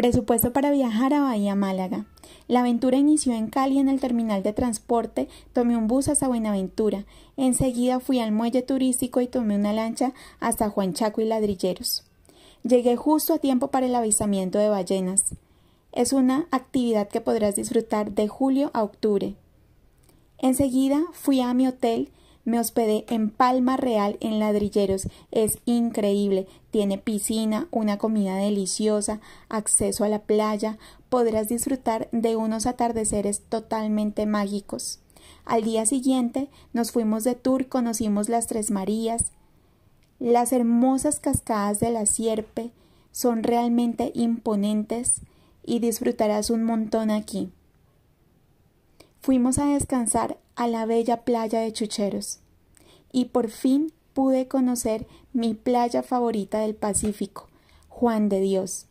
Presupuesto para viajar a Bahía Málaga. La aventura inició en Cali en el terminal de transporte, tomé un bus hasta Buenaventura, enseguida fui al muelle turístico y tomé una lancha hasta Juanchaco y Ladrilleros. Llegué justo a tiempo para el avistamiento de ballenas. Es una actividad que podrás disfrutar de julio a octubre. Enseguida fui a mi hotel me hospedé en Palma Real en Ladrilleros. Es increíble. Tiene piscina, una comida deliciosa, acceso a la playa. Podrás disfrutar de unos atardeceres totalmente mágicos. Al día siguiente nos fuimos de tour, conocimos las Tres Marías, las hermosas cascadas de la Sierpe son realmente imponentes y disfrutarás un montón aquí. Fuimos a descansar a la bella playa de Chucheros. Y por fin pude conocer mi playa favorita del Pacífico, Juan de Dios.